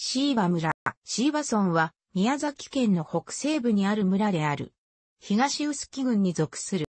シーバ村、シーバ村は宮崎県の北西部にある村である。東臼杵郡に属する。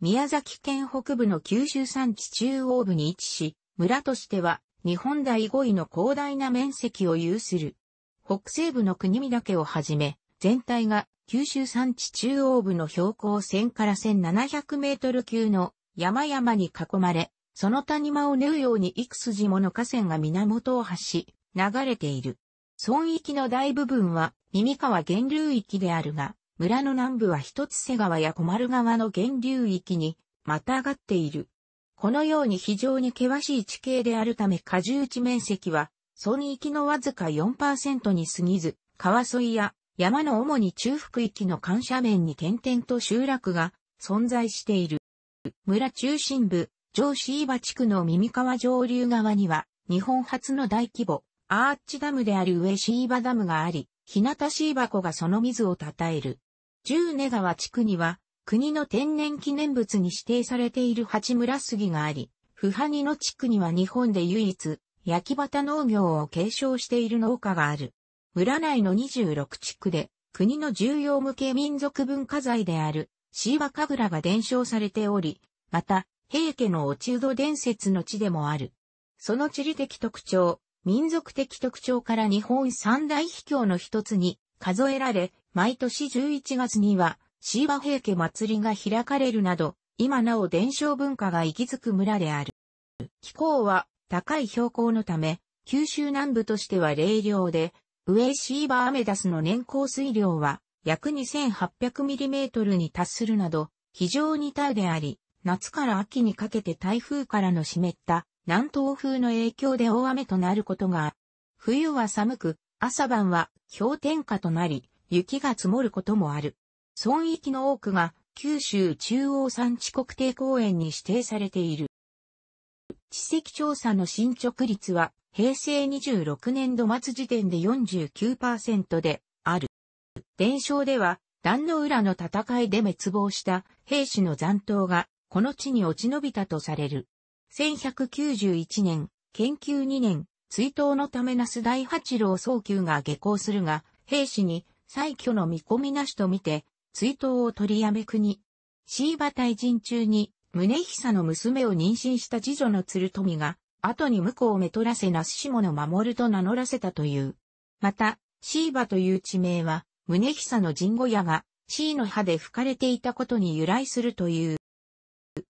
宮崎県北部の九州山地中央部に位置し、村としては日本第5位の広大な面積を有する。北西部の国見岳をはじめ、全体が九州山地中央部の標高1000から1700メートル級の山々に囲まれ、その谷間を縫うように幾筋もの河川が源を発し、流れている。村域の大部分は耳川源流域であるが、村の南部は一つ瀬川や小丸川の源流域にまたがっている。このように非常に険しい地形であるため過重地面積は、村域のわずか4%に過ぎず、川沿いや山の主に中腹域の緩斜面に点々と集落が存在している。村中心部、上椎葉地区の耳川上流側には、日本初の大規模、アーチダムである上シーバダムがあり、日向シーバ湖がその水を称える。十根川地区には、国の天然記念物に指定されている八村杉があり、不破二の地区には日本で唯一、焼き畑農業を継承している農家がある。村内の26地区で、国の重要無形民族文化財である、シーバ神楽が伝承されており、また、平家の落ちうど伝説の地でもある。その地理的特徴、民族的特徴から日本三大秘境の一つに数えられ、毎年11月には、シーバ平家祭りが開かれるなど、今なお伝承文化が息づく村である。気候は高い標高のため、九州南部としては冷涼で、上シーバアメダスの年降水量は約 2800mm に達するなど、非常に多であり、夏から秋にかけて台風からの湿った南東風の影響で大雨となることが、冬は寒く、朝晩は氷点下となり、雪が積もることもある。村域の多くが九州中央山地国定公園に指定されている。地籍調査の進捗率は平成26年度末時点で49%である。伝承では、壇の浦の戦いで滅亡した兵士の残党がこの地に落ち延びたとされる。1191年、研究2年、追悼のためナ須大八郎早急が下校するが、兵士に、再挙の見込みなしとみて、追悼を取りやめ国。シーバ退陣中に、宗久の娘を妊娠した次女の鶴富が、後に婿をめとらせ那須下の守ると名乗らせたという。また、シーバという地名は、宗久の神護屋が、シーの葉で吹かれていたことに由来するという。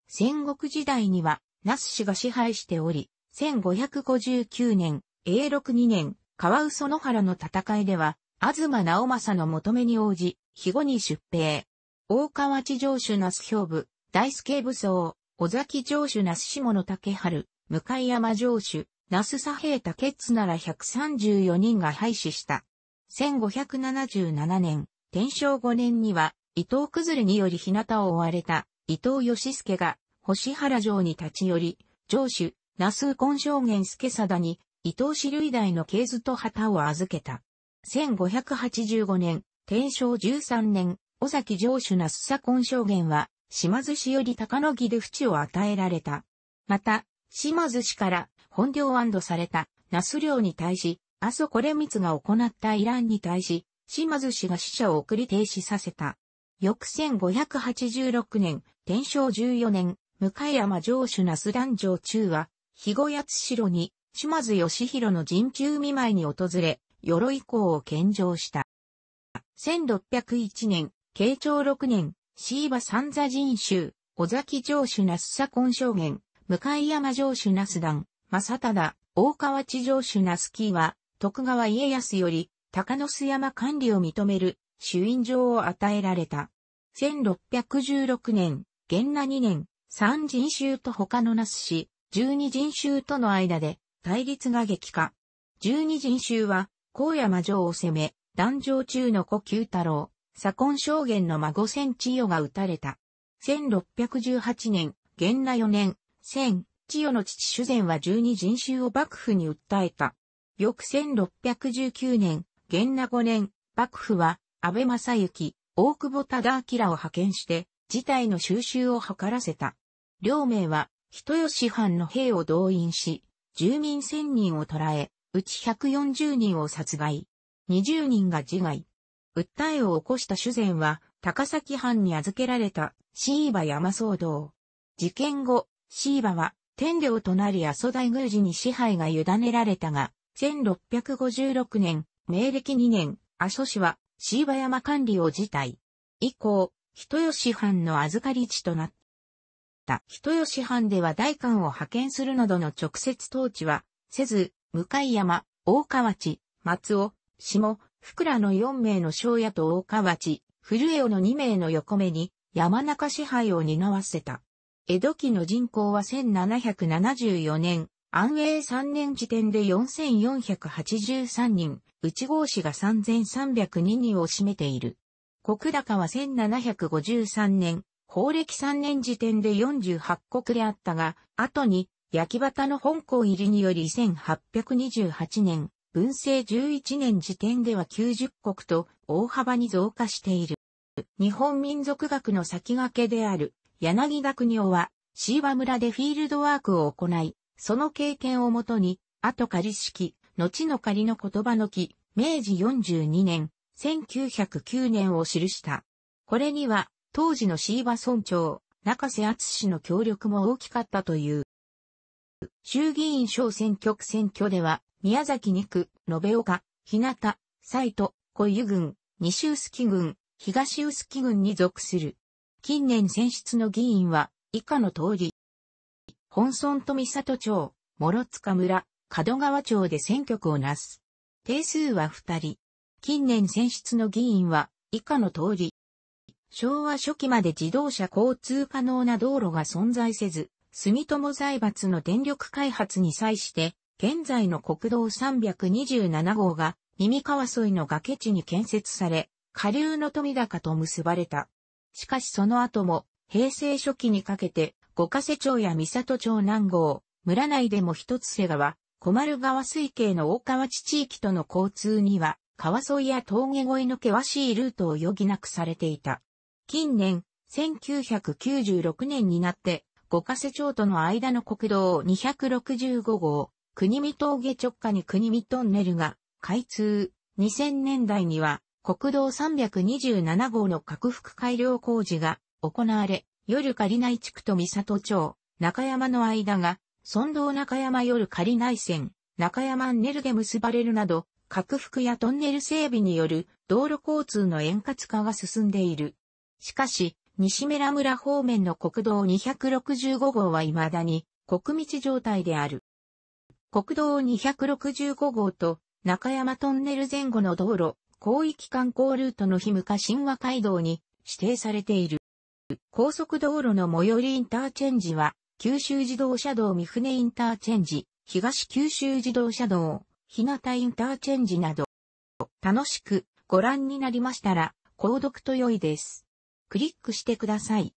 戦国時代には、ナス氏が支配しており、1559年、永禄2年、川嘘野原の戦いでは、東直政の求めに応じ、肥後に出兵。大川地上主那須兵部、大助武装、小崎上主那須下野竹春、向山上主、那須左平竹津なら134人が廃止した。1577年、天正5年には、伊藤崩れにより日向を追われた伊藤義助が星原城に立ち寄り、城主、那須根正元助貞に、伊藤氏類大の系図と旗を預けた。1585年、天正13年、尾崎城主那須佐根正元は、島津氏より高野木で淵を与えられた。また、島津氏から本領安堵された那須領に対し、阿蘇これ光が行ったイランに対し、島津氏が死者を送り停止させた。翌1586年、天正14年、向山城主那須団城中は、肥後八代に、島津義弘の陣中見舞いに訪れ、鎧港を献上した。1601年、慶長6年、椎葉三座人衆、尾崎城主那須左近証言、向山城主那須団、正忠、大川地城主那須木は、徳川家康より、高野須山管理を認める、主因状を与えられた。1616年、元那2年、三人衆と他のナス市、十二人衆との間で対立が激化。十二人衆は、高山城を攻め、壇上中の古九太郎、左近将元の孫千千代が撃たれた。1618年、元那4年、千千代の父主前は十二人衆を幕府に訴えた。翌1619年、元那5年、幕府は、安倍正幸、大久保忠明を派遣して、事態の収拾を図らせた。両名は、人吉藩の兵を動員し、住民1000人を捕らえ、うち140人を殺害。20人が自害。訴えを起こした主前は、高崎藩に預けられた、椎葉山騒動。事件後、椎葉は、天領となり阿蘇大宮寺に支配が委ねられたが、1656年、明暦2年、阿蘇市は、椎葉山管理を辞退。以降、人吉藩の預かり地となった。。人吉藩では大官を派遣するなどの直接統治は、せず、向山、大河内、松尾、下、福良の4名の庄屋と大河内、古江尾の2名の横目に、山中支配を担わせた。江戸期の人口は1774年、安永3年時点で4483人、内郷氏が3302人を占めている。国高は1753年、法歴3年時点で48国であったが、後に、焼き畑の本校入りにより1828年、文政11年時点では90国と大幅に増加している。日本民族学の先駆けである柳学国夫は、椎葉村でフィールドワークを行い、その経験をもとに、後仮式、後の仮の言葉の木、明治42年、1909年を記した。これには、当時の椎葉村長、中瀬厚氏の協力も大きかったという。衆議院小選挙区選挙では、宮崎2区、延岡、日向、斎戸、小湯郡、西臼杵郡、東臼杵郡に属する。近年選出の議員は、以下の通り。本村と三里町、諸塚村、門川町で選挙区をなす。定数は2人。近年選出の議員は、以下の通り。昭和初期まで自動車交通可能な道路が存在せず、住友財閥の電力開発に際して、現在の国道327号が、耳川沿いの崖地に建設され、下流の富高と結ばれた。しかしその後も、平成初期にかけて、五ヶ瀬町や三里町南郷、村内でも一つ瀬川、小丸川水系の大川地地域との交通には、川沿いや峠越えの険しいルートを余儀なくされていた。近年、1996年になって、五ヶ瀬町との間の国道265号、国見峠直下に国見トンネルが開通。2000年代には国道327号の拡幅改良工事が行われ、夜仮内地区と三里町、中山の間が、村道中山夜仮内線、中山ンネルで結ばれるなど、拡幅やトンネル整備による道路交通の円滑化が進んでいる。しかし、西メラ村方面の国道265号は未だに国道状態である。国道265号と中山トンネル前後の道路、広域観光ルートの日向神話街道に指定されている。高速道路の最寄りインターチェンジは、九州自動車道三船インターチェンジ、東九州自動車道、日向インターチェンジなど。楽しくご覧になりましたら、購読と良いです。クリックしてください。